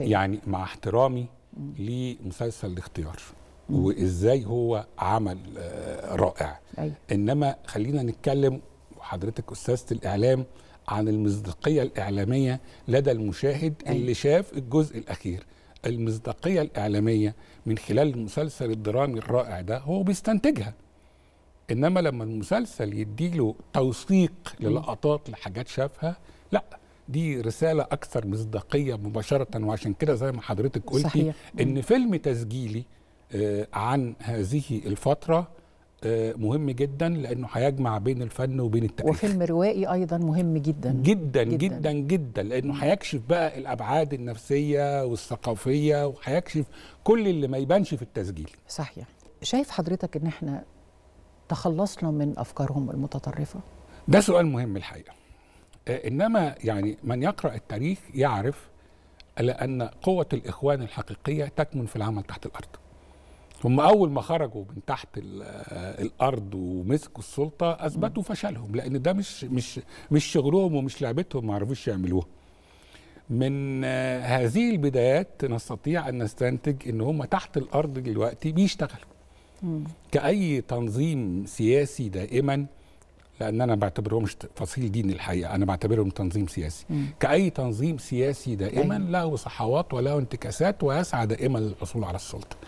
يعني مع احترامي لمسلسل الاختيار وازاي هو عمل آه، رائع أيوة. انما خلينا نتكلم وحضرتك استاذه الاعلام عن المصداقيه الاعلاميه لدى المشاهد أيوة. اللي شاف الجزء الاخير المصداقيه الاعلاميه من خلال المسلسل الدرامي الرائع ده هو بيستنتجها انما لما المسلسل يديله توثيق للقطات لحاجات شافها لا دي رساله اكثر مصداقيه مباشره وعشان كده زي ما حضرتك قلتي صحيح. ان فيلم تسجيلي آه، عن هذه الفتره آه، مهم جدا لانه هيجمع بين الفن وبين التاريخ وفيلم روائي ايضا مهم جدا جدا جدا جدا, جدا لانه هيكشف بقى الابعاد النفسيه والثقافيه وهيكشف كل اللي ما يبانش في التسجيل صحيح شايف حضرتك ان احنا تخلصنا من افكارهم المتطرفه ده سؤال مهم الحقيقه آه، انما يعني من يقرا التاريخ يعرف لان قوه الاخوان الحقيقيه تكمن في العمل تحت الارض هم اول ما خرجوا من تحت آه، الارض ومسكوا السلطه اثبتوا فشلهم لان ده مش مش مش شغلهم ومش لعبتهم ما عرفوش يعملوها من آه، هذه البدايات نستطيع ان نستنتج ان هم تحت الارض دلوقتي بيشتغلوا كاي تنظيم سياسي دائما لان انا ما بعتبرهمش فصيل ديني الحقيقه انا بعتبرهم تنظيم سياسي م. كاي تنظيم سياسي دائما أيوه. له صحوات وله انتكاسات ويسعى دائما للحصول على السلطه